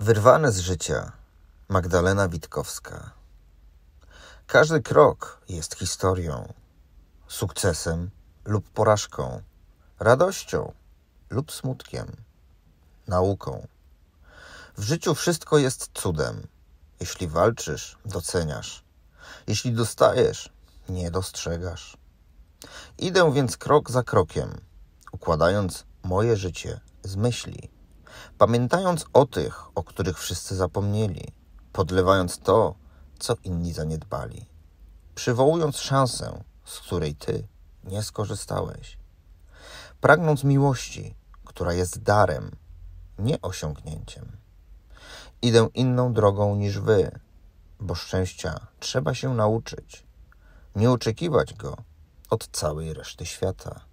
Wyrwane z życia Magdalena Witkowska. Każdy krok jest historią, sukcesem lub porażką, radością lub smutkiem, nauką. W życiu wszystko jest cudem. Jeśli walczysz, doceniasz. Jeśli dostajesz, nie dostrzegasz. Idę więc krok za krokiem, układając moje życie z myśli pamiętając o tych, o których wszyscy zapomnieli, podlewając to, co inni zaniedbali, przywołując szansę, z której ty nie skorzystałeś, pragnąc miłości, która jest darem, nie osiągnięciem. Idę inną drogą niż wy, bo szczęścia trzeba się nauczyć, nie oczekiwać go od całej reszty świata.